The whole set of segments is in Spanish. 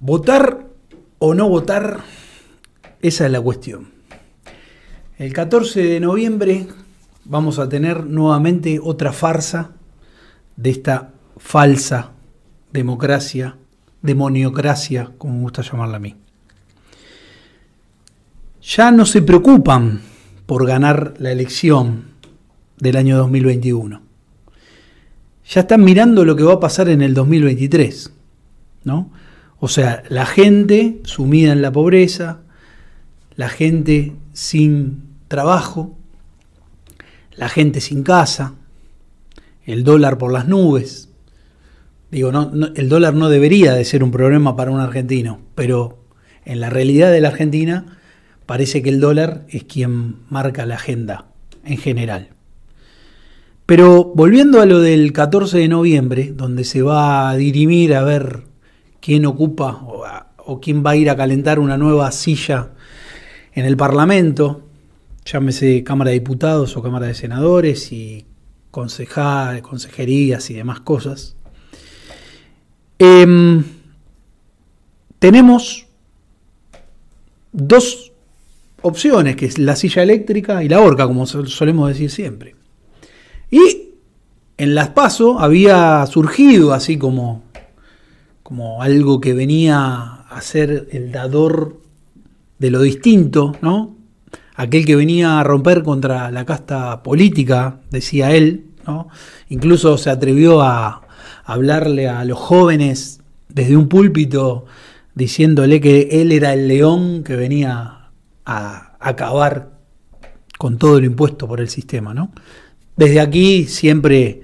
Votar o no votar, esa es la cuestión. El 14 de noviembre vamos a tener nuevamente otra farsa de esta falsa democracia, demoniocracia, como me gusta llamarla a mí. Ya no se preocupan por ganar la elección del año 2021. Ya están mirando lo que va a pasar en el 2023, ¿no? O sea, la gente sumida en la pobreza, la gente sin trabajo, la gente sin casa, el dólar por las nubes. Digo, el dólar no debería de ser un problema para un argentino, pero en la realidad de la Argentina parece que el dólar es quien marca la agenda en general. Pero volviendo a lo del 14 de noviembre, donde se va a dirimir a ver quién ocupa o, quién va a ir a calentar una nueva silla en el Parlamento, llámese Cámara de Diputados o Cámara de Senadores y consejerías y demás cosas. Em, tenemos dos opciones, que es la silla eléctrica y la horca, como solemos decir siempre. Y en las PASO había surgido así como como algo que venía a ser el dador de lo distinto, ¿no? Aquel que venía a romper contra la casta política, decía él, ¿no? Incluso se atrevió a hablarle a los jóvenes desde un púlpito diciéndole que él era el león que venía a acabar con todo lo impuesto por el sistema, ¿no? Desde aquí siempre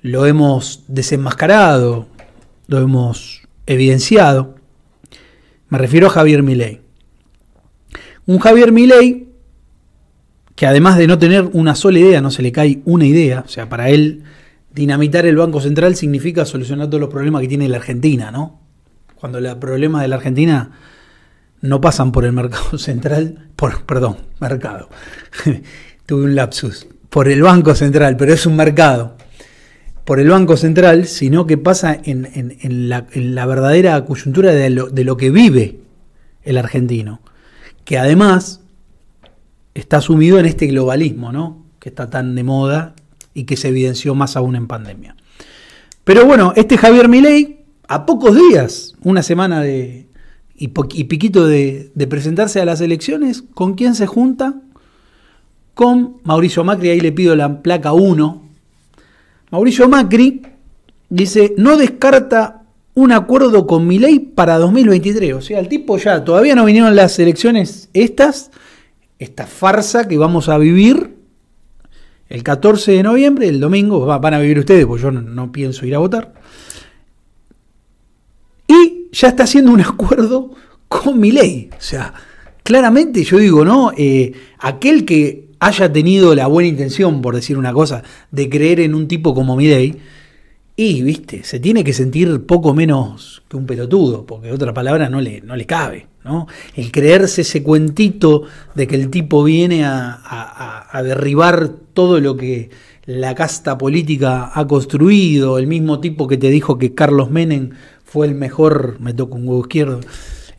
lo hemos desenmascarado, lo hemos evidenciado. Me refiero a Javier Milei. Un Javier Milei que además de no tener una sola idea, no se le cae una idea, o sea, para él dinamitar el Banco Central significa solucionar todos los problemas que tiene la Argentina, ¿no? Cuando los problemas de la Argentina no pasan por el mercado central, por, perdón, mercado, tuve un lapsus, por el Banco Central, pero es un mercado por el Banco Central, sino que pasa en, la, verdadera coyuntura de lo, que vive el argentino, que además está sumido en este globalismo, ¿no? que está tan de moda y que se evidenció más aún en pandemia. Pero bueno, este Javier Milei, a pocos días, una semana de, y, piquito de, de presentarse a las elecciones, ¿con quién se junta? Con Mauricio Macri, ahí le pido la placa 1 Mauricio Macri dice, no descarta un acuerdo con Milei para 2023. O sea, el tipo ya, todavía no vinieron las elecciones estas, esta farsa que vamos a vivir el 14 de noviembre, el domingo, van a vivir ustedes, porque yo no, pienso ir a votar. Y ya está haciendo un acuerdo con Milei. O sea, claramente yo digo, ¿no? Eh, aquel que haya tenido la buena intención, por decir una cosa, de creer en un tipo como Midei. y, viste, se tiene que sentir poco menos que un pelotudo, porque otra palabra no le, no le cabe, ¿no? El creerse ese cuentito de que el tipo viene a, a derribar todo lo que la casta política ha construido, el mismo tipo que te dijo que Carlos Menem fue el mejor, me toca un huevo izquierdo,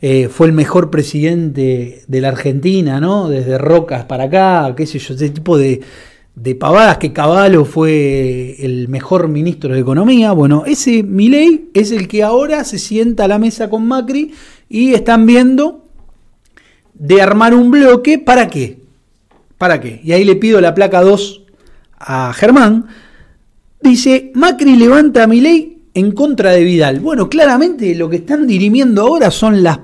eh, fue el mejor presidente de la Argentina, ¿no? Desde Rocas para acá, qué sé yo, ese tipo de, pavadas que Caballo fue el mejor ministro de Economía. Bueno, ese Milei es el que ahora se sienta a la mesa con Macri y están viendo de armar un bloque. ¿Para qué? ¿Para qué? Y ahí le pido la placa 2 a Germán. Dice, Macri levanta a Milei en contra de Vidal. Bueno, claramente lo que están dirimiendo ahora son las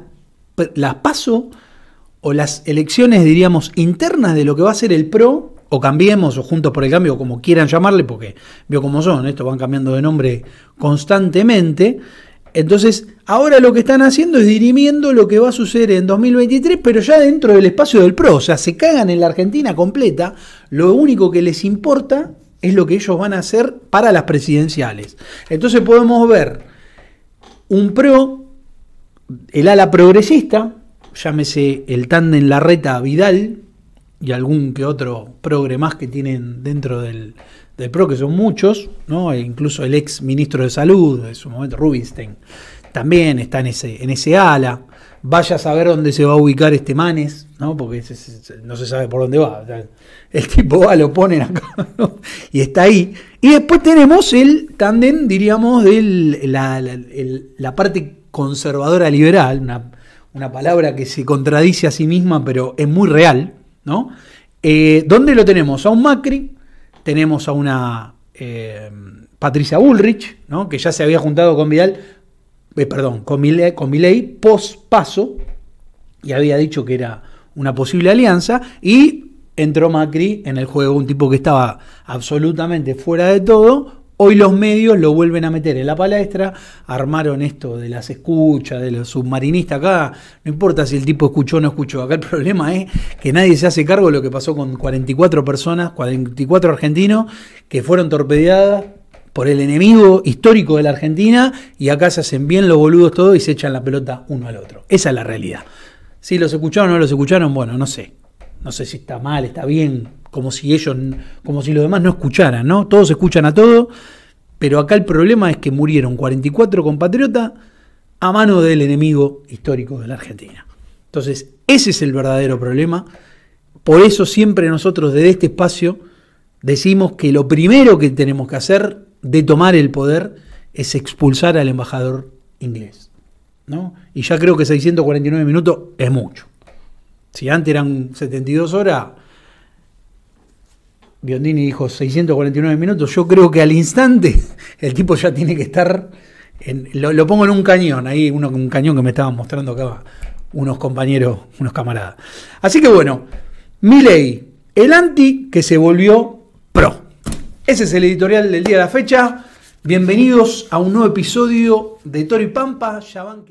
pues, las paso o las elecciones, diríamos, internas de lo que va a ser el PRO, o cambiemos, o juntos por el cambio, como quieran llamarle, porque veo cómo son, estos van cambiando de nombre constantemente. Entonces, ahora lo que están haciendo es dirimiendo lo que va a suceder en 2023, pero ya dentro del espacio del PRO. O sea, se cagan en la Argentina completa. Lo único que les importa es lo que ellos van a hacer para las presidenciales. Entonces podemos ver un PRO el ala progresista, llámese el tándem Larreta Vidal y algún que otro progre más que tienen dentro del, del PRO, que son muchos, ¿no? E incluso el ex ministro de Salud de su momento, Rubinstein, también está en ese, en ese ala. Vaya a saber dónde se va a ubicar este Manes, ¿no? Porque no se sabe por dónde va. el tipo va, lo ponen acá y está ahí. Y después tenemos el tándem, diríamos, de la, la parte conservadora liberal, una, palabra que se contradice a sí misma, pero es muy real, ¿no? Eh, ¿Dónde lo tenemos? A un Macri, tenemos a una eh, Patricia Bullrich, ¿no? que ya se había juntado con Vidal, eh, perdón, con Milei, con post paso, y había dicho que era una posible alianza, y entró Macri en el juego, un tipo que estaba absolutamente fuera de todo, Hoy los medios lo vuelven a meter en la palestra, armaron esto de las escuchas, de los submarinistas acá, no importa si el tipo escuchó o no escuchó, acá el problema es que nadie se hace cargo de lo que pasó con 44 personas, 44 argentinos que fueron torpedeadas por el enemigo histórico de la Argentina y acá se hacen bien los boludos todos y se echan la pelota uno al otro. Esa es la realidad. Si los escucharon o no los escucharon, bueno, no sé. No sé si está mal, está bien, como si ellos, como si los demás no escucharan, ¿no? Todos escuchan a todo, pero acá el problema es que murieron 44 compatriotas a mano del enemigo histórico de la Argentina. Entonces, ese es el verdadero problema. Por eso siempre nosotros desde este espacio decimos que lo primero que tenemos que hacer de tomar el poder es expulsar al embajador inglés. ¿no? Y ya creo que 649 minutos es mucho. Si antes eran 72 horas, Biondini dijo 649 minutos, yo creo que al instante el tipo ya tiene que estar, lo, pongo en un cañón, ahí uno, un cañón que me estaban mostrando acá unos compañeros, unos camaradas. Así que bueno, Miley, el anti que se volvió pro. Ese es el editorial del día de la fecha. Bienvenidos a un nuevo episodio de Tori Pampa. Ya van